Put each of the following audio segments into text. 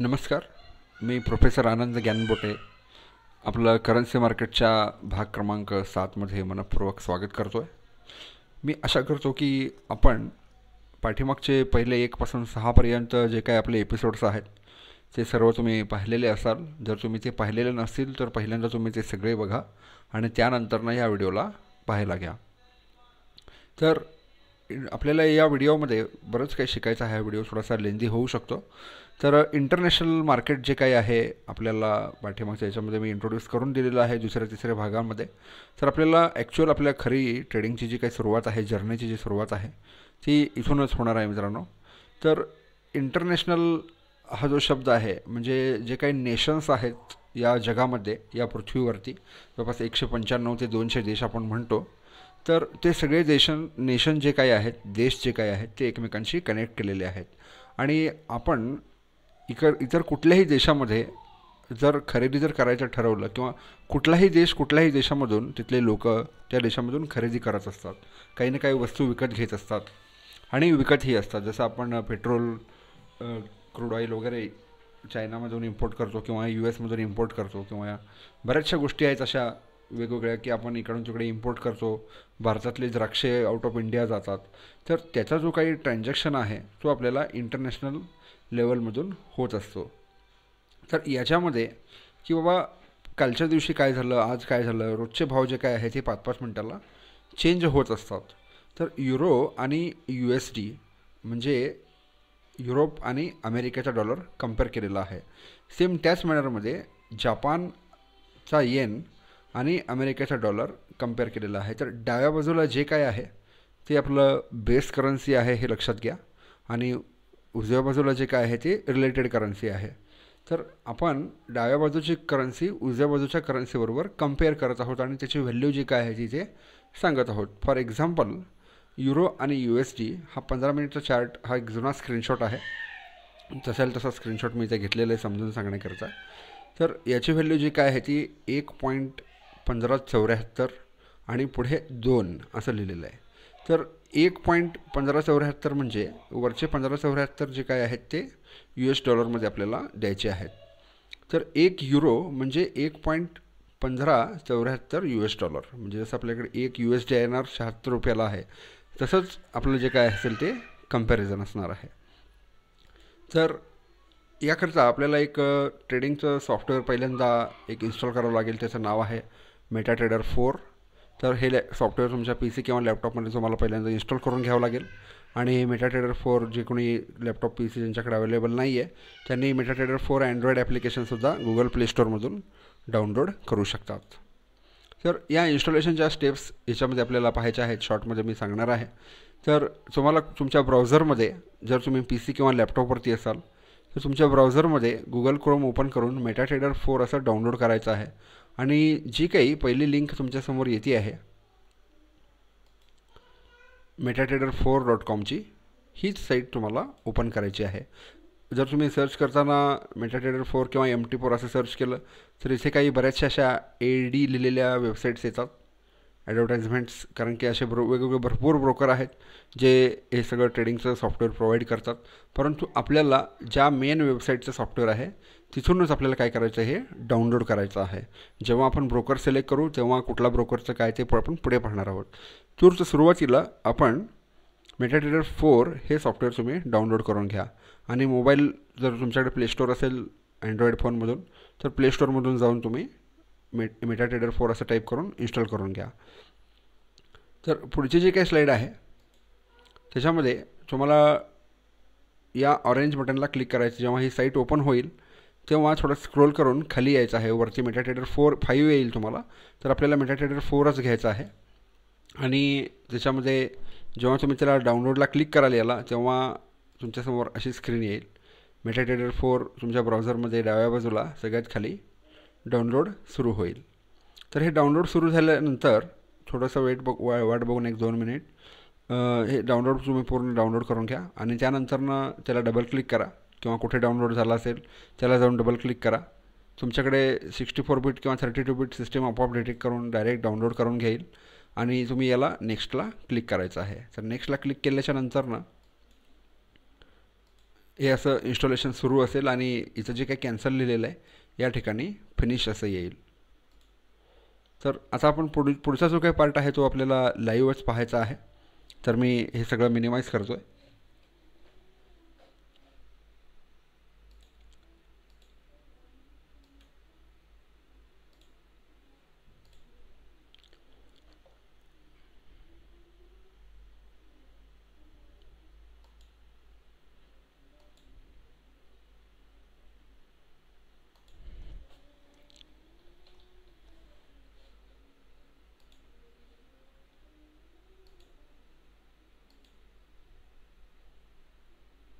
नमस्कार मी प्रोफेसर आनंद ज्ञानबोटे आपलं करन्सी मार्केटच्या भाग क्रमांक सातमध्ये मनपूर्वक स्वागत करतो आहे मी आशा करतो की आपण पाठीमागचे पहिले एकपासून सहापर्यंत जे काही आपले एपिसोड्स आहेत ते सर्व तुम्ही पाहिलेले असाल जर तुम्ही ते पाहिलेले नसतील तर पहिल्यांदा तुम्ही ते सगळे बघा आणि त्यानंतरनं या व्हिडिओला पाहायला घ्या तर आपल्याला या व्हिडिओमध्ये बरंच काही शिकायचं आहे हा व्हिडिओ थोडासा लेंदी होऊ शकतो तर इंटरनॅशनल मार्केट जे काही आहे आपल्याला पाठीमागच्या याच्यामध्ये मी इंट्रोड्यूस करून दिलेलं आहे दुसऱ्या तिसऱ्या भागामध्ये तर आपल्याला ॲक्च्युअल आपल्या खरी ट्रेडिंगची जी काही सुरुवात आहे जर्नीची जी सुरुवात आहे ती इथूनच होणार आहे मित्रांनो तर इंटरनॅशनल हा जो शब्द आहे म्हणजे जे काही नेशन्स आहेत या जगामध्ये या पृथ्वीवरती जवळपास एकशे पंच्याण्णव ते दोनशे देश आपण म्हणतो तर ते सगळे देशन नेशन जे काही आहेत देश जे काही आहेत ते एकमेकांशी कनेक्ट केलेले आहेत आणि आपण इकर इतर कुठल्याही देशामध्ये जर खरेदी जर करायचं ठरवलं किंवा कुठलाही देश कुठल्याही देशामधून तिथले लोक त्या देशामधून खरेदी करत असतात काही ना काही वस्तू विकत घेत असतात आणि विकतही असतात जसं आपण पेट्रोल क्रूड ऑइल वगैरे चायनामधून इम्पोर्ट करतो किंवा यू एसमधून इम्पोर्ट करतो किंवा बऱ्याचशा गोष्टी आहेत अशा वेगवेगळ्या की आपण इकडून तिकडे इम्पोर्ट करतो भारतातले द्राक्षे आउट ऑफ इंडिया जातात तर त्याचा जो काही ट्रान्झॅक्शन आहे तो आपल्याला इंटरनॅशनल लेवलमधून होत असतो तर याच्यामध्ये की बाबा कालच्या दिवशी काय झालं आज काय झालं रोजचे भाव जे काय आहे ते पाच पाच मिनटाला चेंज होत असतात तर युरो आणि यू एस डी म्हणजे युरोप आणि अमेरिकेचा डॉलर कम्पेअर केलेला आहे सेम त्याच मॅनरमध्ये जपानचा येन आणि अमेरिकेचा डॉलर कम्पेअर केलेला आहे तर डाव्या बाजूला जे काय आहे ते आपलं बेस करन्सी आहे हे लक्षात घ्या आणि उजव्या बाजूला जे काय आहे ते रिलेटेड करन्सी आहे तर आपण डाव्या बाजूची करन्सी उजव्या बाजूच्या करन्सीबरोबर कम्पेअर करत आहोत आणि त्याची व्हॅल्यू जी काय आहे ती ते सांगत आहोत फॉर एक्झाम्पल युरो आणि यू एस डी हा पंधरा मिनिटचा चार्ट हा एक जुना स्क्रीनशॉट आहे तसेल तसा स्क्रीनशॉट मी इथे घेतलेलं आहे समजून सांगण्याकरता तर याची व्हॅल्यू जी काय आहे ती एक पॉईंट पंधरा चौऱ्याहत्तर आणि पुढे दोन असं लिहिलेलं आहे तर एक पॉईंट पंधरा चौऱ्याहत्तर म्हणजे वरचे पंधरा चौऱ्याहत्तर जे काय आहेत ते यू एस डॉलरमध्ये आपल्याला द्यायचे आहेत तर एक युरो म्हणजे एक पॉईंट पंधरा चौऱ्याहत्तर यू एस डॉलर म्हणजे जसं आपल्याकडे एक U S D N R शहात्तर रुपयाला आहे तसंच आपलं जे काय असेल ते कम्पॅरिझन असणार आहे तर याकरता आपल्याला एक ट्रेडिंगचं सॉफ्टवेअर पहिल्यांदा एक इन्स्टॉल करावं लागेल त्याचं नाव आहे मेटा ट्रेडर फोर तर हे लॅ सॉफ्टवेअर तुमच्या पी सी किंवा लॅपटॉपमध्ये तुम्हाला पहिल्यांदा इन्स्टॉल करून घ्यावं लागेल आणि मेटा ट्रेडर फोर जे कोणी लॅपटॉप पी सी ज्यांच्याकडे अवेलेबल नाही आहे त्यांनी मेटा ट्रेडर फोर अँड्रॉइड ॲप्लिकेशनसुद्धा गुगल प्ले स्टोअरमधून डाउनलोड करू शकतात तर या इन्स्टॉलेशनच्या स्टेप्स याच्यामध्ये आपल्याला पाहायच्या आहेत शॉर्टमध्ये मी सांगणार आहे तर तुम्हाला तुमच्या ब्राउझरमध्ये जर तुम्ही पी सी किंवा लॅपटॉपवरती असाल तर तुमच्या ब्राउझरमध्ये गुगल क्रोम ओपन करून मेटा ट्रेडर फोर असं डाउनलोड करायचं आहे आणि जी काही पहिली लिंक तुमच्यासमोर येते आहे मेटाट्रेडर फोर डॉट कॉमची हीच साईट तुम्हाला ओपन करायची आहे जर तुम्ही सर्च करताना मेटाट्रेडर फोर किंवा एम टी फोर असं सर्च केलं तर इथे काही बऱ्याचशा अशा ए डी लिहिलेल्या वेबसाईट्स येतात ॲडव्हर्टाईजमेंट्स कारण की असे ब्रो वेगवेगळे भरपूर ब्रोकर आहेत जे हे सगळं ट्रेडिंगचं सॉफ्टवेअर प्रोव्हाइड करतात परंतु आपल्याला ज्या मेन वेबसाईटचं सॉफ्टवेअर आहे तिथूनच आपल्याला काय करायचं हे डाउनलोड करायचं आहे जेव्हा आपण ब्रोकर सिलेक्ट करू तेव्हा कुठला ब्रोकरचं काय ते आपण पुढे पाहणार आहोत तूर्त सुरुवातीला आपण टेडर फोर हे सॉफ्टवेअर तुम्ही डाउनलोड करून घ्या आणि मोबाईल जर तुमच्याकडे प्लेस्टोअर असेल अँड्रॉईड फोनमधून तर प्लेस्टोअरमधून जाऊन तुम्ही मे टेडर फोर असं टाईप करून इन्स्टॉल करून घ्या तर पुढची जी काही स्लाईड आहे त्याच्यामध्ये तुम्हाला या ऑरेंज बटनला क्लिक करायचं जेव्हा ही साईट ओपन होईल तेव्हा थोडं स्क्रोल करून खाली यायचं आहे वरती मेटाटेटर फोर फाईव्ह येईल तुम्हाला तर आपल्याला मेटाटेटर फोरच घ्यायचा आहे आणि त्याच्यामध्ये जेव्हा तुम्ही त्याला डाउनलोडला क्लिक करायला याला तेव्हा तुमच्यासमोर अशी स्क्रीन येईल मेटाटेटर फोर तुमच्या ब्राउझरमध्ये डाव्या बाजूला सगळ्यात खाली डाउनलोड सुरू होईल तर हे डाउनलोड सुरू झाल्यानंतर थोडंसं वेट बघ वा वाट बघून एक दोन मिनिट हे डाउनलोड तुम्ही पूर्ण डाउनलोड करून घ्या आणि त्यानंतरनं त्याला डबल क्लिक करा किंवा कुठे डाउनलोड झाला असेल त्याला जाऊन डबल क्लिक करा तुमच्याकडे सिक्स्टी फोर बीट किंवा थर्टी टू बीट सिस्टम आपोआप डिटेक्ट करून डायरेक्ट डाउनलोड करून घेईल आणि तुम्ही याला नेक्स्टला क्लिक करायचं आहे तर नेक्स्टला क्लिक केल्याच्या नंतर ना हे असं इन्स्टॉलेशन सुरू असेल आणि इथं जे काही कॅन्सल लिहिलेलं आहे या ठिकाणी फिनिश असं येईल तर आता आपण पुढ पुढचा जो काही पार्ट आहे तो आपल्याला लाईव्हच पाहायचा आहे तर मी हे सगळं मिनिमाइज करतो आहे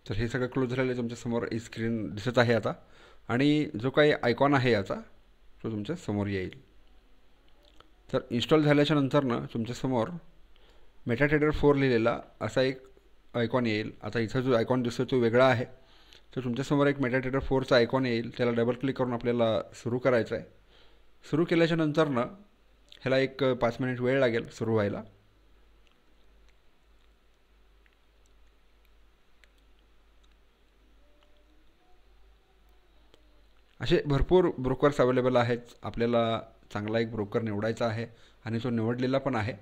तर हे सगळं क्लोज झालेलं तुमच्यासमोर स्क्रीन दिसत आहे आता आणि जो काही आयकॉन आहे याचा तो तुमच्या समोर येईल तर इन्स्टॉल झाल्याच्या नंतरनं तुमच्यासमोर मेटाटेडर फोर लिहिलेला असा एक आयकॉन येईल आता इथं जो आयकॉन दिसतो तो वेगळा आहे तर तुमच्यासमोर एक मेटाटेडर फोरचा आयकॉन येईल त्याला डबल क्लिक करून आपल्याला सुरू करायचं आहे सुरू केल्याच्या नंतरनं ह्याला एक पाच मिनिट वेळ लागेल सुरू व्हायला असे भरपूर ब्रोकर्स अवेलेबल आहेत आपल्याला चांगला एक ब्रोकर निवडायचा आहे आणि तो निवडलेला पण आहे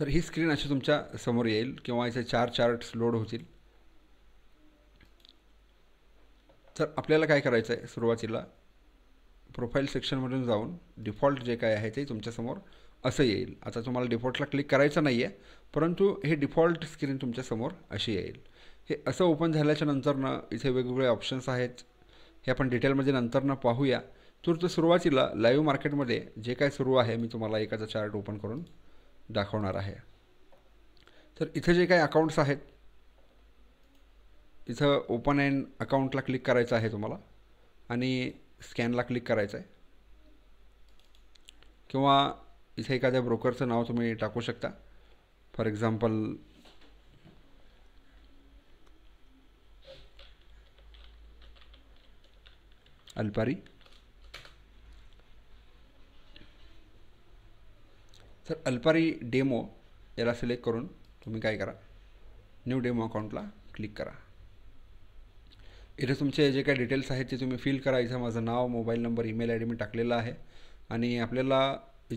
तर ही स्क्रीन अशी तुमच्या समोर येईल किंवा याचे चार चार्ट्स लोड होतील तर आपल्याला काय करायचं आहे सुरुवातीला प्रोफाईल सेक्शनमधून जाऊन डिफॉल्ट जे काय आहे ते तुमच्यासमोर असं येईल आता तुम्हाला डिफॉल्टला क्लिक करायचं नाही आहे परंतु हे डिफॉल्ट स्क्रीन तुमच्यासमोर अशी येईल हे असं ओपन झाल्याच्या नंतर ना इथे वेगवेगळे ऑप्शन्स आहेत हे आपण डिटेलमध्ये नंतरनं पाहूया तर सुरुवातीला लाईव्ह मार्केटमध्ये जे काय सुरू आहे मी तुम्हाला एकाचा चार्ट ओपन करून दाखवणार आहे तर इथे जे काही अकाउंट्स आहेत इथं ओपन अँड अकाउंटला क्लिक करायचं आहे तुम्हाला आणि स्कॅनला क्लिक करायचं आहे किंवा इथे एखाद्या ब्रोकरचं नाव तुम्ही टाकू शकता फॉर एक्झाम्पल अल्पारी तर अल्पारी डेमो याला सिलेक्ट करून तुम्ही काय करा न्यू डेमो अकाउंटला क्लिक करा इथे तुमचे जे काही डिटेल्स आहेत ते तुम्ही फिल करा इथं माझं नाव mobile number email I D मी टाकलेला आहे आणि आपल्याला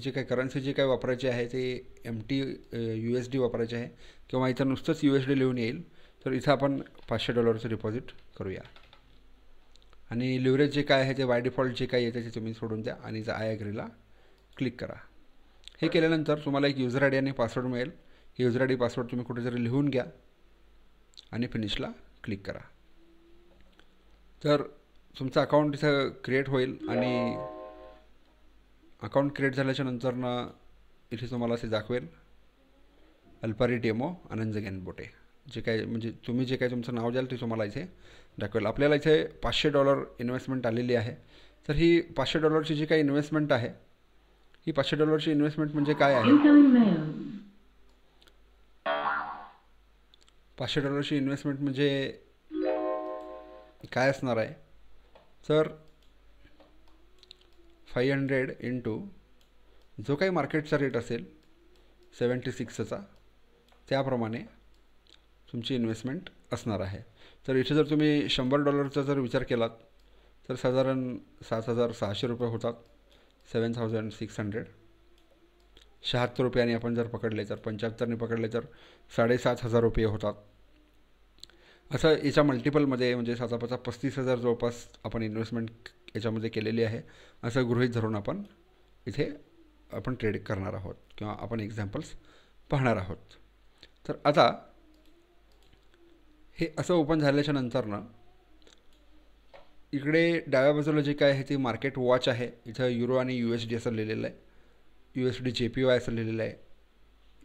जे काही करन्सी जी काय वापरायची आहे ते M T U S D वापरायचे आहे किंवा इथं नुसतंच यू एस डी लिहून येईल तर इथं आपण पाचशे डॉलरचं डिपॉझिट करूया आणि लिव्हरेज जे काय आहे ते बाय डिफॉल्ट जे काही आहे ते तुम्ही सोडून द्या आणि आय अग्रीला क्लिक करा हे केल्यानंतर तुम्हाला एक युजर आय डी आणि पासवर्ड मिळेल हे युजर आय डी पासवर्ड तुम्ही कुठेतरी लिहून घ्या आणि फिनिशला क्लिक करा तर तुमचं अकाउंट इथं क्रिएट होईल आणि अकाउंट क्रिएट झाल्याच्या नंतरनं इथे तुम्हाला असे दाखवेल अल्पारी डेमो अनंत बोटे जे काय म्हणजे तुम्ही जे काय तुमचं नाव द्याल ते तुम्हाला इथे दाखवेल आपल्याला इथे पाचशे डॉलर इन्व्हेस्टमेंट आलेली आहे तर ही पाचशे डॉलरची जी काही इन्व्हेस्टमेंट आहे ही पाचशे डॉलरची इन्व्हेस्टमेंट म्हणजे काय आहे पाचशे डॉलरची इन्व्हेस्टमेंट म्हणजे काय असणार आहे तर फाईव्ह हंड्रेड इंटू जो काही मार्केटचा रेट असेल सेवन्टी सिक्सचा त्याप्रमाणे तुमची इन्व्हेस्टमेंट असणार आहे तर इथे जर तुम्ही शंभर डॉलरचा जर विचार केलात तर साधारण सात हजार सहाशे रुपये होतात सेवन थाउजंड सिक्स हंड्रेड शहात्तर रुपयाने आपण जर पकडले तर पंच्याहत्तरने पकडले तर साडेसात हजार रुपये होतात असं याच्या मल्टिपलमध्ये म्हणजे सातापाचा पस्तीस हजार जवळपास आपण इन्व्हेस्टमेंट याच्यामध्ये केलेली आहे असं गृहीत धरून आपण इथे आपण ट्रेड करणार आहोत किंवा आपण एक्झाम्पल्स पाहणार आहोत तर आता हे असं ओपन झाल्याच्या नंतर ना इकडे डाव्या बाजूला जे काय आहे ते मार्केट वॉच आहे इथं युरो आणि यू एस डी असं लिहिलेलं आहे U S D J P Y असं लिहिलेलं आहे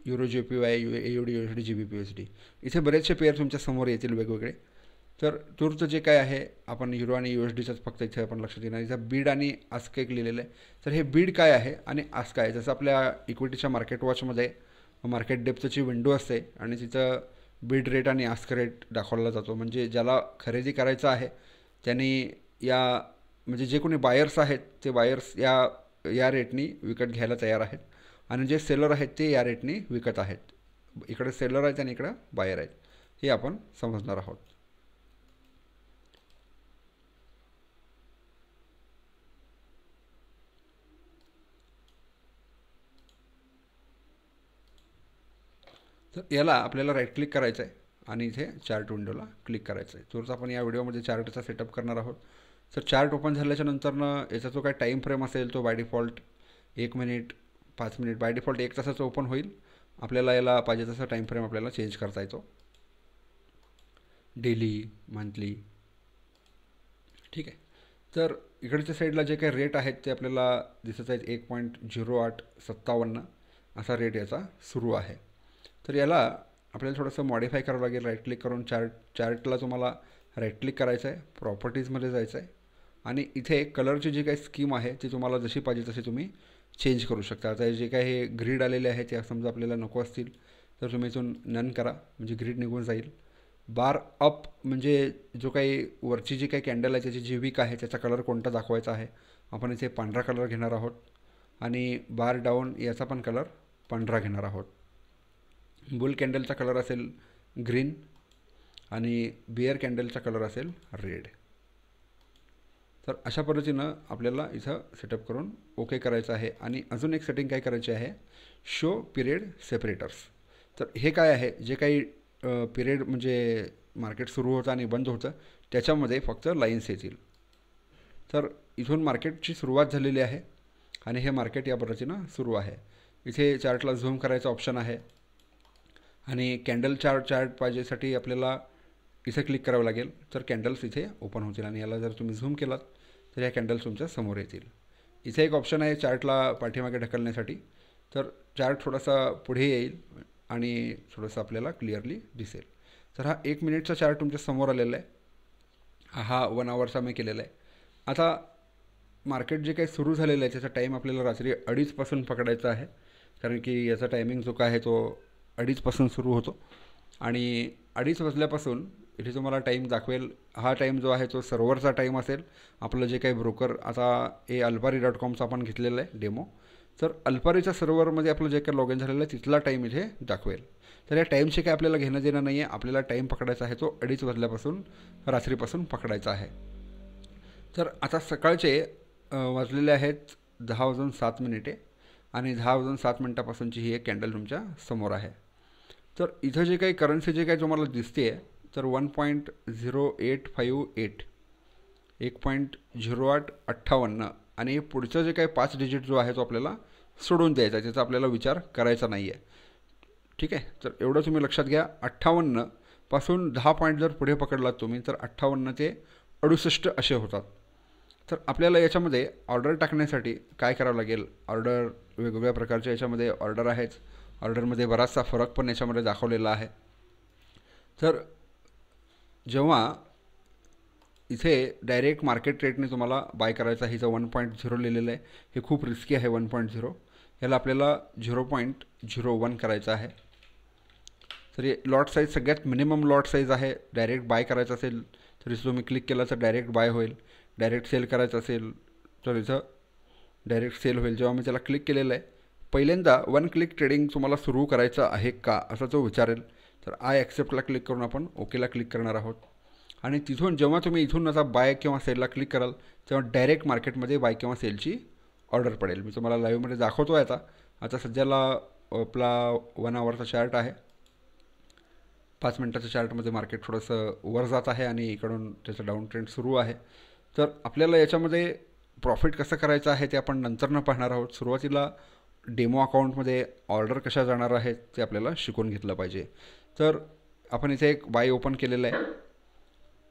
euro J P Y U U D U S D G B P S D इथे बरेचसे पेअर तुमच्या समोर येतील वेगवेगळे तर तूर्त जे काय आहे आपण युरो आणि यू एस डीचंच फक्त इथे आपण लक्ष देणार इथं बीड आणि आस्क एक लिहिलेलं आहे तर हे बीड काय आहे आणि आस्क आहे जसं आपल्या इक्विटीच्या मार्केट वॉचमध्ये मार्केट डेप्थची विंडो असते आणि तिथं बिड रेट आणि आस्क रेट दाखवला जातो म्हणजे ज्याला खरेदी करायचं आहे त्यांनी या म्हणजे जे कोणी बायर्स आहेत ते बायर्स या या रेटनी विकत घ्यायला तयार आहेत आणि जे सेलर आहेत ते या रेटनी विकत आहेत इकडे सेलर आहेत आणि इकडं बायर आहेत हे आपण समजणार आहोत तर याला आपल्याला राईट क्लिक करायचं आहे आणि इथे चार्ट विंडोला क्लिक करायचं आहे तोच आपण या व्हिडिओमध्ये चार्टचा सेटअप करणार आहोत तर चार्ट ओपन झाल्याच्या नंतरनं याचा जो काही टाईम फ्रेम असेल तो बाय डिफॉल्ट एक मिनिट पाच मिनिट बाय डिफॉल्ट एक तासाचं ओपन होईल आपल्याला याला पाहिजे तसा टाईम फ्रेम आपल्याला चेंज करता येतो डेली मंथली ठीक आहे तर इकडच्या साईडला जे काही रेट आहेत ते आपल्याला दिसत आहेत एक पॉईंट झिरो आठ सत्तावन्न असा रेट याचा सुरू आहे तर याला आपल्याला थोडंसं मॉडिफाय करावं लागेल राईट क्लिक करून चार्ट चार्टला तुम्हाला राईट क्लिक करायचं आहे प्रॉपर्टीजमध्ये जायचं आहे आणि इथे कलरची जी काही स्कीम आहे ती तुम्हाला जशी पाहिजे तशी तुम्ही चेंज करू शकता आता जे काही हे ग्रीड आलेले आहे ते समजा आपल्याला नको असतील तर तुम्ही इथून नन करा म्हणजे ग्रीड निघून जाईल बार अप म्हणजे जो काही वरची जी काही कॅन्डल आहे त्याची जी वीक आहे त्याचा कलर कोणता दाखवायचा आहे आपण इथे पांढरा कलर घेणार आहोत आणि बार डाऊन याचा पण कलर पांढरा घेणार आहोत बुल कॅन्डलचा कलर असेल ग्रीन आणि बिअर कॅन्डलचा कलर असेल रेड तर अशा पद्धतीनं आपल्याला इथं सेटअप करून ओके करायचं आहे आणि अजून एक सेटिंग काय करायची आहे शो पिरियड सेपरेटर्स तर हे काय आहे जे काही पिरियड म्हणजे मार्केट सुरू होतं आणि बंद होतं त्याच्यामध्ये फक्त लाईन्स येतील तर इथून मार्केटची सुरुवात झालेली आहे आणि हे मार्केट या पद्धतीनं सुरू आहे इथे चार्टला झूम करायचं ऑप्शन आहे आणि कॅन्डल चार्ट चार्ट पाहिजेसाठी आपल्याला इथे क्लिक करावं लागेल तर कॅन्डल्स इथे ओपन होतील आणि याला जर तुम्ही झूम केलात तर ह्या कॅन्डल्स तुमच्या समोर येतील इथे एक ऑप्शन आहे चार्टला पाठीमागे ढकलण्यासाठी तर चार्ट थोडासा पुढे येईल आणि थोडंसं आपल्याला क्लिअरली दिसेल तर हा एक मिनिटचा चार्ट तुमच्या समोर आलेला आहे हा वन आवरचा मी केलेला आहे आता मार्केट जे काही सुरू झालेलं आहे त्याचा टाईम आपल्याला रात्री अडीचपासून पकडायचा आहे कारण की याचा टायमिंग जो काय आहे तो अडीचपासून सुरू होतो आणि अडीच वाजल्यापासून इथे तुम्हाला टाईम दाखवेल हा टाईम जो आहे तो सर्व्हरचा टाईम असेल आपलं जे काही ब्रोकर आता ए अल्पारी डॉट कॉमचा आपण घेतलेला आहे डेमो तर अल्पारीच्या सर्व्हरमध्ये आपलं जे काही लॉग इन झालेलं आहे तिथला टाईम इथे दाखवेल तर या टाईमशी काय आपल्याला घेणं देणं नाही आहे आपल्याला टाईम पकडायचा आहे तो अडीच वाजल्यापासून रात्रीपासून पकडायचा आहे तर आता सकाळचे वाजलेले आहेत दहा वाजून सात मिनिटे आणि दहा वाजून सात मिनटापासूनची ही एक कॅन्डल तुमच्या समोर आहे तर इथं जे काही करन्सी जे काही तुम्हाला दिसते आहे तर one point zero eight five eight एक पॉईंट झिरो आठ अठ्ठावन्न आणि पुढचं जे काही पाच डिजिट जो आहे तो आपल्याला सोडून द्यायचा आहे त्याचा आपल्याला विचार करायचा नाही आहे ठीक आहे तर एवढं तुम्ही लक्षात घ्या अठ्ठावन्नपासून दहा पॉईंट जर पुढे पकडलात तुम्ही तर अठ्ठावन्न ते अडुसष्ट असे होतात तर आपल्याला याच्यामध्ये ऑर्डर टाकण्यासाठी काय करावं लागेल ऑर्डर वेगवेगळ्या प्रकारच्या याच्यामध्ये ऑर्डर आहेत ऑर्डरमध्ये बराचसा फरक पण याच्यामध्ये दाखवलेला आहे तर जेव्हा इथे डायरेक्ट मार्केट रेटने तुम्हाला बाय करायचा हिचं वन पॉईंट झिरो लिहिलेलं आहे हे खूप रिस्की आहे वन पॉईंट झिरो ह्याला आपल्याला झिरो पॉईंट झिरो वन करायचं आहे तर हे लॉट साईज सगळ्यात मिनिमम लॉट साईज आहे डायरेक्ट बाय करायचं असेल तर इथं तुम्ही क्लिक केला तर डायरेक्ट बाय होईल डायरेक्ट सेल करायचं असेल तर इथं डायरेक्ट सेल होईल जेव्हा मी त्याला क्लिक केलेलं आहे पहिल्यांदा वन क्लिक ट्रेडिंग तुम्हाला सुरू करायचं आहे का असा जो विचारेल तर आय ॲक्सेप्टला क्लिक करून आपण ओकेला क्लिक करणार आहोत आणि तिथून जेव्हा तुम्ही इथून आता बाय किंवा सेलला क्लिक कराल तेव्हा डायरेक्ट मार्केटमध्ये बाय किंवा सेलची ऑर्डर पडेल मी तुम्हाला लाईव्हमध्ये दाखवतो आहे आता आता सध्याला आपला वन आवरचा चार्ट आहे पाच मिनटाच्या चार्टमध्ये मार्केट थोडंसं वर जात आहे आणि इकडून त्याचा डाऊन ट्रेंड सुरू आहे तर आपल्याला याच्यामध्ये प्रॉफिट कसं करायचं आहे ते आपण नंतरनं पाहणार आहोत सुरुवातीला डेमो अकाउंटमध्ये ऑर्डर कशा जाणार आहेत ते आपल्याला शिकून घेतलं पाहिजे तर आपण इथे एक बाय ओपन केलेलं आहे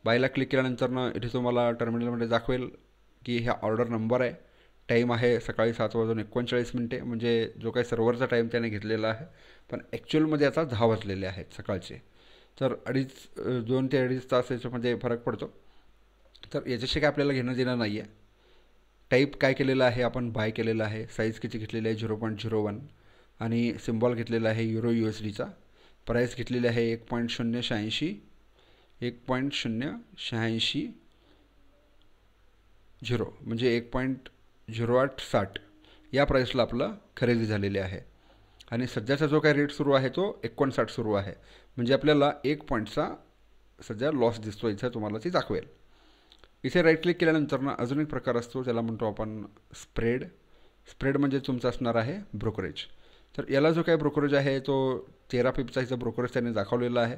बायला क्लिक केल्यानंतरनं इथे तुम्हाला टर्मिनलमध्ये दाखवेल की ह्या ऑर्डर नंबर आहे टाईम आहे सकाळी सात वाजून एकोणचाळीस मिनटे म्हणजे जो काही सर्व्हरचा टाईम त्याने घेतलेला आहे पण ॲक्च्युअलमध्ये आता दहा वाजलेले आहेत सकाळचे तर अडीच दोन ते अडीच तास याच्यामध्ये फरक पडतो तर याच्याशी काय आपल्याला घेणं देणं नाही आहे टाईप काय केलेला आहे आपण बाय केलेला आहे साईज किती घेतलेली आहे झिरो पॉईंट झिरो वन आणि सिम्बॉल घेतलेला आहे युरो यू एस डीचा प्राईस घेतलेली आहे एक पॉईंट शून्य शहाऐंशी एक पॉईंट शून्य शहाऐंशी झिरो म्हणजे एक पॉईंट झिरो आठ साठ या प्राईसला आपलं खरेदी झालेली आहे आणि सध्याचा जो काही रेट सुरू आहे तो एकोणसाठ सुरू आहे म्हणजे आपल्याला एक पॉईंटचा सध्या लॉस दिसतो इथं तुम्हाला ती दाखवेल इथे राईट क्लिक केल्यानंतर ना अजून एक प्रकार असतो ज्याला म्हणतो आपण स्प्रेड स्प्रेड म्हणजे तुमचा असणार आहे ब्रोकरेज तर याला जो काही ब्रोकरेज आहे तो तेरा पिपचा हिचा ब्रोकरेज त्यांनी दाखवलेला आहे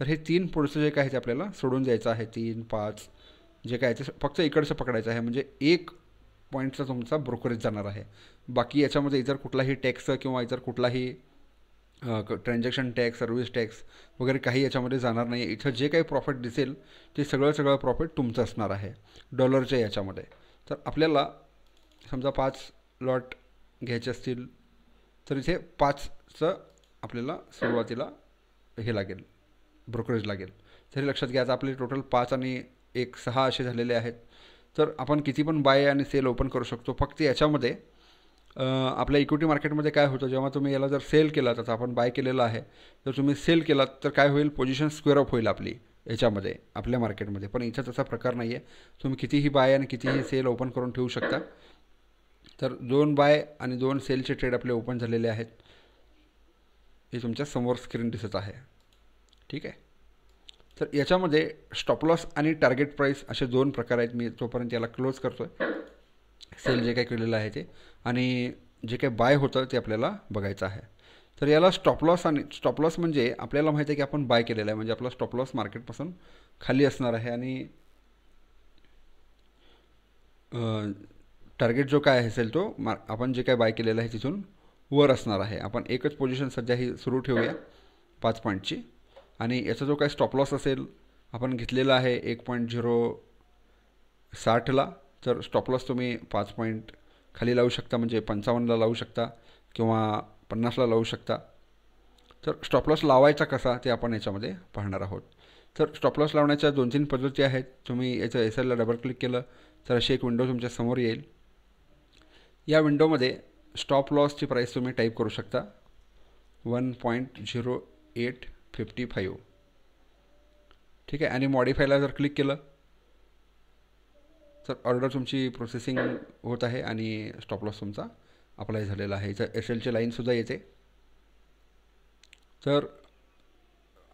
तर हे तीन पुढचं जे काय ते आपल्याला सोडून द्यायचं आहे तीन पाच जे काय ते फक्त इकडचं पकडायचं आहे म्हणजे एक पॉईंटचा तुमचा ब्रोकरेज जाणार आहे बाकी याच्यामध्ये इतर कुठलाही टॅक्स किंवा इतर कुठलाही ट्रान्झॅक्शन टॅक्स सर्व्हिस टॅक्स वगैरे काही याच्यामध्ये जाणार नाही इथं जे काही प्रॉफिट दिसेल ते सगळं सगळं प्रॉफिट तुमचं असणार आहे डॉलरच्या याच्यामध्ये तर आपल्याला समजा पाच लॉट घ्यायचे असतील तर इथे पाचचं आपल्याला सुरुवातीला हे लागेल ब्रोकरेज लागेल तरी लक्षात घ्या आपले टोटल पाच आणि एक सहा असे झालेले आहेत तर आपण किती पण बाय आणि सेल ओपन करू शकतो फक्त याच्यामध्ये आपल्या इक्विटी मार्केटमध्ये काय होतं जेव्हा तुम्ही याला जर सेल केला तर आपण बाय केलेला आहे जर तुम्ही सेल केलात तर काय होईल पोझिशन स्क्वेअर ऑफ होईल आपली याच्यामध्ये आपल्या मार्केटमध्ये पण इथं तसा प्रकार नाही आहे तुम्ही कितीही बाय आणि कितीही सेल ओपन करून ठेवू शकता तर दोन बाय आणि दोन सेलचे ट्रेड आपले ओपन झालेले आहेत हे तुमच्या समोर स्क्रीन दिसत आहे ठीक आहे तर याच्यामध्ये स्टॉपलॉस आणि टार्गेट प्राईस असे दोन प्रकार आहेत मी तोपर्यंत याला क्लोज करतो आहे सेल जे काय केलेलं आहे ते आणि जे काय बाय होतं ते आपल्याला बघायचं आहे तर याला स्टॉपलॉस आणि स्टॉपलॉस म्हणजे आपल्याला माहिती आहे की आपण बाय केलेलं आहे म्हणजे आपला स्टॉपलॉस मार्केटपासून खाली असणार आहे आणि टार्गेट जो काय असेल तो मार आपण जे काय बाय केलेलं आहे तिथून वर असणार आहे आपण एकच पोझिशन सध्या ही सुरू ठेवूया पाच पॉईंटची आणि याचा जो काय स्टॉपलॉस असेल आपण घेतलेला आहे एक पॉईंट झिरो साठला तर स्टॉपलॉस तुम्ही पाच पॉईंट खाली लावू शकता म्हणजे पंचावन्नला लावू शकता किंवा पन्नासला लावू शकता तर स्टॉपलॉस लावायचा कसा ते आपण याच्यामध्ये पाहणार आहोत तर स्टॉपलॉस लावण्याच्या दोन तीन पद्धती आहेत तुम्ही याचं एस एलला डबल क्लिक केलं तर अशी एक विंडो तुमच्या समोर येईल या विंडोमध्ये स्टॉप लॉसची प्राईस तुम्ही टाईप करू शकता one point zero eight fifty five ठीक आहे आणि मॉडिफायला जर क्लिक केलं सर ऑर्डर तुमची प्रोसेसिंग होत आहे आणि स्टॉप लॉस तुमचा अप्लाय झालेला आहे इथं एस एलची लाईनसुद्धा येते तर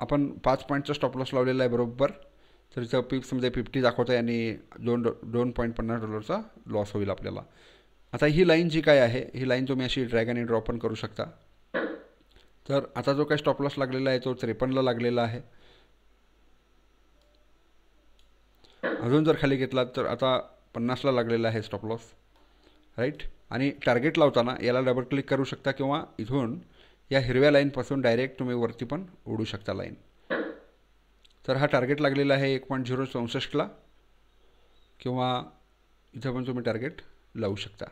आपण पाच पॉईंटचा स्टॉप लॉस लावलेला आहे बरोबर तर इथं पिप्समध्ये म्हणजे फिफ्टी दाखवत आहे आणि दोन दोन पॉईंट पन्नास डॉलरचा लॉस होईल आपल्याला आता ही लाईन जी काय आहे ही लाईन तुम्ही अशी ड्रॅग आणि ड्रॉप पण करू शकता तर आता जो काही स्टॉप लॉस लागलेला आहे तो त्रेपन्नला लागलेला आहे अजून जर खाली घेतला तर आता पन्नासला लागलेला आहे स्टॉप लॉस राईट आणि टार्गेट लावताना याला डबल क्लिक करू शकता किंवा इथून या हिरव्या लाईनपासून डायरेक्ट तुम्ही वरती पण उडू शकता लाईन तर हा टार्गेट लागलेला आहे एक पॉईंट झिरो चौसष्टला किंवा इथं पण तुम्ही टार्गेट लावू शकता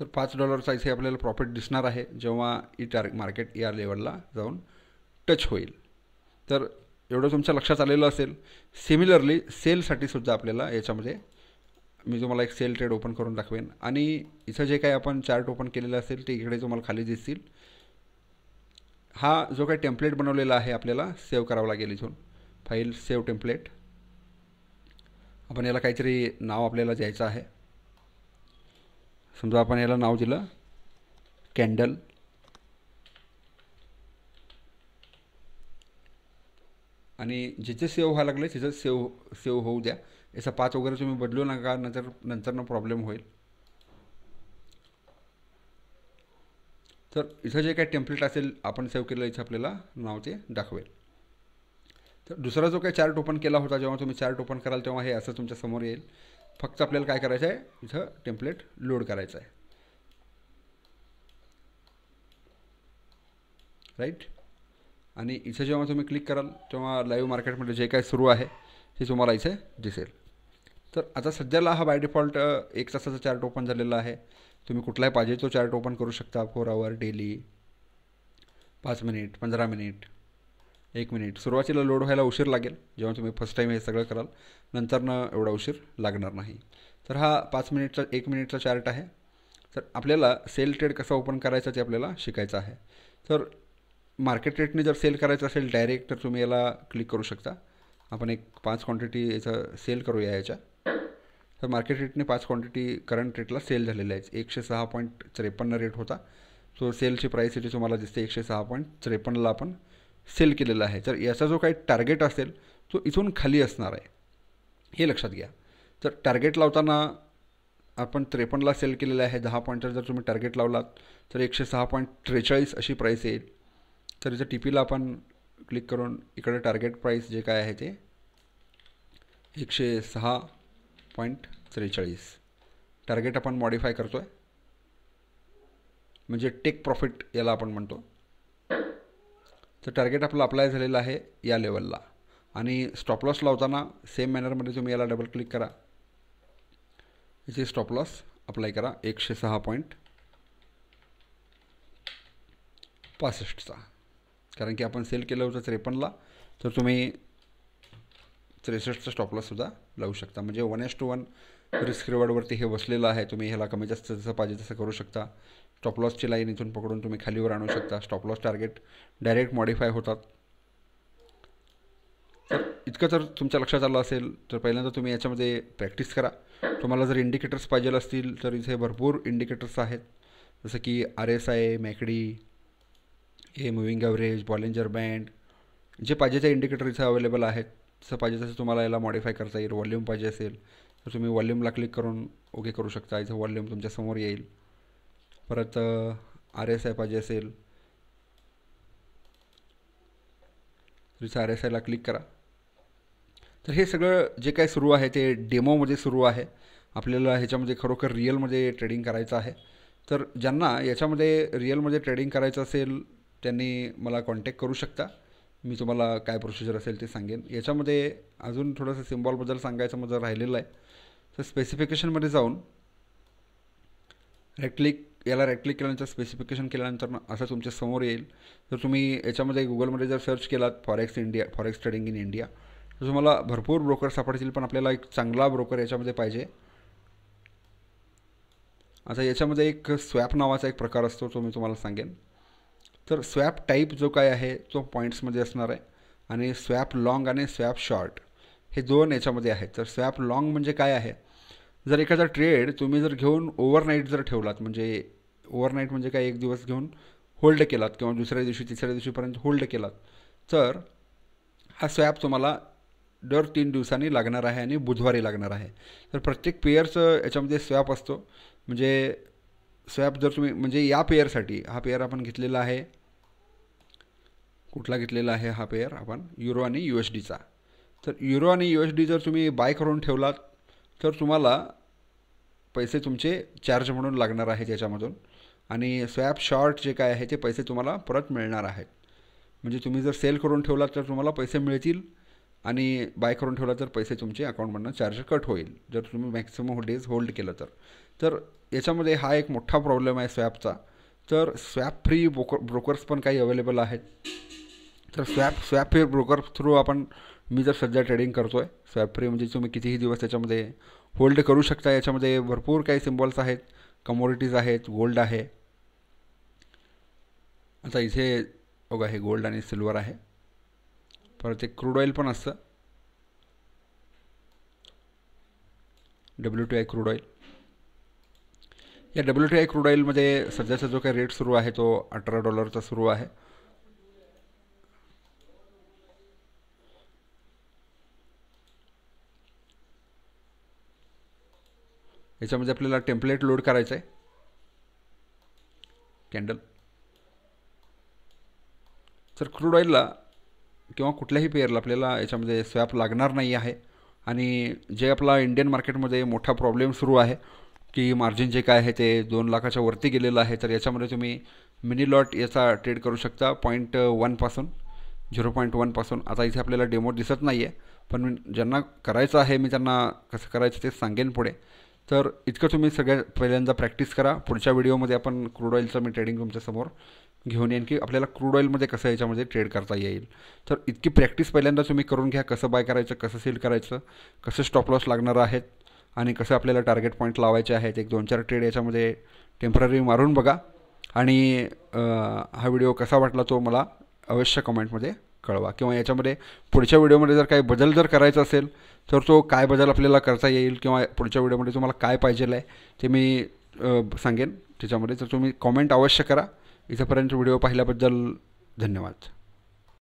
तर पाच डॉलरचा इथे आपल्याला प्रॉफिट दिसणार आहे जेव्हा ही टार मार्केट या लेवलला जाऊन टच होईल तर एवढं तुमच्या लक्षात आलेलं असेल सिमिलरली सेलसाठी सुद्धा आपल्याला याच्यामध्ये मी तुम्हाला एक सेल ट्रेड ओपन करून दाखवेन आणि इथं जे काही आपण चार्ट ओपन केलेलं असेल ते इकडे तुम्हाला खाली दिसतील हा जो काही टेम्पलेट बनवलेला आहे आपल्याला सेव्ह करावा लागेल इथून फाईल सेव्ह टेम्पलेट आपण याला काहीतरी नाव आपल्याला द्यायचं आहे समजा आपण याला नाव दिलं कॅन्डल आणि जिथे सेव्ह व्हायला लागले तिथं सेव सेव्ह होऊ द्या याचा पाच वगैरे तुम्ही बदलू नका नंतर नंतरनं प्रॉब्लेम होईल तर इथं जे काही टेम्पलेट असेल आपण सेव्ह केलं इथं आपल्याला नाव ते दाखवेल तर दुसरा जो काही चार्ट ओपन केला होता जेव्हा तुम्ही चार्ट ओपन कराल तेव्हा हे असं तुमच्या समोर येईल फक्त आपल्याला काय करायचं आहे इथं टेम्पलेट लोड करायचं आहे राईट आणि इथे जेव्हा तुम्ही क्लिक कराल तेव्हा लाईव्ह मार्केटमध्ये जे काय सुरू आहे ते तुम्हाला इथे दिसेल तर आता सध्याला हा बाय डिफॉल्ट एक तासाचा चार्ट ओपन झालेला आहे तुम्ही कुठलाही पाहिजे तो चार्ट ओपन करू शकता फोर आवर डेली पाच मिनिट पंधरा मिनिट एक मिनिट सुरुवातीला लोड व्हायला उशीर लागेल जेव्हा तुम्ही फर्स्ट टाईम हे सगळं कराल नंतरनं एवढा उशीर लागणार नाही तर हा पाच मिनिटचा एक मिनिटचा चार्ट आहे तर आपल्याला सेल ट्रेड कसा ओपन करायचा ते आपल्याला शिकायचं आहे तर मार्केट रेटने जर सेल करायचं असेल डायरेक्ट तर तुम्ही याला क्लिक करू शकता आपण एक पाच क्वांटिटी याचं सेल करूया याच्या तर मार्केट रेटने पाच क्वांटिटी करंट रेटला सेल झालेलं आहे एकशे सहा पॉईंट त्रेपन्न रेट होता सो सेलची प्राईस इथे तुम्हाला दिसते एकशे सहा पॉईंट त्रेपन्नला आपण सेल केलेला आहे तर याचा जो काही टार्गेट असेल तो इथून खाली असणार आहे हे लक्षात घ्या तर टार्गेट लावताना आपण त्रेपन्नला सेल केलेला आहे दहा पॉईंटचा जर तुम्ही टार्गेट लावलात तर एकशे सहा पॉईंट त्रेचाळीस अशी प्राईस येईल तर इथं टी पीला आपण क्लिक करून इकडे टार्गेट प्राईस जे काय आहे ते एकशे सहा पॉईंट त्रेचाळीस टार्गेट आपण मॉडिफाय करतो आहे म्हणजे टेक प्रॉफिट याला आपण म्हणतो तर टार्गेट आपलं अप्लाय झालेलं आहे या लेवलला आणि स्टॉप लॉस लावताना सेम मॅनरमध्ये तुम्ही याला डबल क्लिक करा इथे स्टॉप लॉस अप्लाय करा एकशे सहा पॉईंट पासष्टचा कारण की आपण सेल केलं होतं त्रेपन्नला तर तुम्ही त्रेसष्टचा स्टॉपलॉससुद्धा लावू शकता म्हणजे one is to one risk रिवॉर्डवरती हे बसलेलं आहे तुम्ही ह्याला कमी जास्त जसं पाहिजे तसं करू शकता स्टॉपलॉसची लाईन इथून पकडून तुम्ही खालीवर आणू शकता स्टॉपलॉस टार्गेट डायरेक्ट मॉडिफाय होतात तर इतकं जर तुमच्या लक्षात आलं असेल तर पहिल्यांदा तुम्ही याच्यामध्ये प्रॅक्टिस करा तुम्हाला जर इंडिकेटर्स पाहिजे असतील तर इथे भरपूर इंडिकेटर्स आहेत जसं की आर एस आय मॅकडी हे मुव्हिंग ॲव्हरेज बॉलेंजर बँड जे पाहिजे त्या इंडिकेटर इथं अवेलेबल आहेत जसं पाहिजे तसं तुम्हाला याला मॉडिफाय करता येईल वॉल्यूम पाहिजे असेल तर तुम्ही वॉल्यूमला क्लिक करून ओके करू शकता इथं वॉल्यूम तुमच्यासमोर येईल परत आर एस आय पाहिजे असेल इथं आर एस आयला क्लिक करा तर हे सगळं जे काय सुरू आहे ते डेमोमध्ये सुरू आहे आपल्याला ह्याच्यामध्ये खरोखर रिअलमध्ये ट्रेडिंग करायचं आहे तर ज्यांना याच्यामध्ये रिअलमध्ये ट्रेडिंग करायचं असेल त्यांनी मला कॉन्टॅक्ट करू शकता मी तुम्हाला काय प्रोसिजर असेल ते सांगेन याच्यामध्ये अजून थोडंसं सिम्बॉलबद्दल सांगायचं माझं म्हणजे राहिलेलं आहे तर स्पेसिफिकेशनमध्ये जाऊन राईट क्लिक याला राईट क्लिक केल्यानंतर स्पेसिफिकेशन केल्यानंतर असं तुमच्या समोर येईल तर तुम्ही याच्यामध्ये गुगलमध्ये जर सर्च केलात forex India forex trading in India तर तुम्हाला भरपूर ब्रोकर सापडतील पण आपल्याला एक चांगला ब्रोकर याच्यामध्ये पाहिजे आता याच्यामध्ये एक स्वॅप नावाचा एक प्रकार असतो तो मी तुम्हाला सांगेन तर स्वॅप टाईप जो काय आहे तो पॉईंट्समध्ये असणार आहे आणि स्वॅप लाँग आणि स्वॅप शॉर्ट हे दोन याच्यामध्ये आहेत तर स्वॅप लाँग म्हणजे काय आहे जर एखादा ट्रेड तुम्ही जर घेऊन ओव्हरनाईट जर ठेवलात म्हणजे ओव्हरनाईट म्हणजे काय एक दिवस घेऊन होल्ड केलात किंवा दुसऱ्या दिवशी तिसऱ्या दिवशीपर्यंत होल्ड केलात तर हा स्वॅप तुम्हाला दर तीन दिवसांनी लागणार आहे आणि बुधवारी लागणार आहे तर प्रत्येक पेयरचं याच्यामध्ये स्वॅप असतो म्हणजे स्वॅप जर तुम्ही म्हणजे या पेयरसाठी हा पेयर आपण घेतलेला आहे कुठला घेतलेला आहे हा पेअर आपण युरो आणि यू एस डीचा तर युरो आणि यू एस डी जर तुम्ही बाय करून ठेवलात तर तुम्हाला पैसे तुमचे चार्ज म्हणून लागणार आहेत याच्यामधून आणि स्वॅप शॉर्ट जे काय आहे ते पैसे तुम्हाला परत मिळणार आहेत म्हणजे तुम्ही जर सेल करून ठेवलात तर तुम्हाला पैसे मिळतील आणि बाय करून ठेवला तर पैसे तुमचे अकाउंटमधनं चार्ज कट होईल जर तुम्ही मॅक्सिमम डेज होल्ड केलं तर तर याच्यामध्ये हा एक मोठा प्रॉब्लेम आहे स्वॅपचा तर स्वॅप फ्री ब्रोकर ब्रोकर्स पण काही अवेलेबल आहेत तर swap swap free broker through आपण मी जर सध्या ट्रेडिंग करतो आहे स्वॅप फ्री म्हणजे तुम्ही कितीही दिवस त्याच्यामध्ये होल्ड करू शकता याच्यामध्ये भरपूर काही सिम्बॉल्स आहेत कमोडिटीज आहेत गोल्ड आहे आता इथे बघा आहे गोल्ड आणि सिल्वर आहे परत एक क्रूड ऑइल पण असतं W T I crude oil या डब्ल्यू टी आय क्रूड ऑईलमध्ये सध्याचा जो काही रेट सुरू आहे तो अठरा डॉलरचा सुरू आहे याच्यामध्ये आपल्याला टेम्पलेट लोड करायचं आहे कॅन्डल तर क्रूड ऑइलला किंवा कुठल्याही पेअरला आपल्याला याच्यामध्ये स्वॅप लागणार नाही आहे आणि जे आपला इंडियन मार्केटमध्ये मोठा प्रॉब्लेम सुरू आहे की मार्जिन जे काय आहे ते दोन लाखाच्या वरती गेलेलं आहे तर याच्यामध्ये तुम्ही मिनी लॉट याचा ट्रेड करू शकता पॉईंट वनपासून झिरो पॉईंट वनपासून आता इथे आपल्याला डेमो दिसत नाही आहे पण ज्यांना करायचं आहे मी त्यांना कसं करायचं ते सांगेन पुढे तर इतकं तुम्ही सगळ्यात पहिल्यांदा प्रॅक्टिस करा पुढच्या व्हिडिओमध्ये आपण क्रूड ऑईलचं मी ट्रेडिंग तुमच्यासमोर घेऊन येईन की आपल्याला क्रूड ऑईलमध्ये कसं याच्यामध्ये ट्रेड करता येईल तर इतकी प्रॅक्टिस पहिल्यांदा तुम्ही करून घ्या कसं बाय करायचं कसं सेल करायचं कसं स्टॉप लॉस लागणार आहेत आणि कसं आपल्याला टार्गेट पॉईंट लावायचे आहेत एक दोन चार ट्रेड याच्यामध्ये टेम्पररी मारून बघा आणि हा व्हिडिओ कसा वाटला तो मला अवश्य कमेंटमध्ये कळवा किंवा याच्यामध्ये पुढच्या व्हिडिओमध्ये जर काही बदल जर करायचा असेल तर तो काय बदल आपल्याला करता येईल किंवा पुढच्या व्हिडिओमध्ये तुम्हाला काय पाहिजे आहे ते मी सांगेन त्याच्यामध्ये तर तुम्ही कॉमेंट अवश्य करा इथंपर्यंत व्हिडिओ पाहिल्याबद्दल धन्यवाद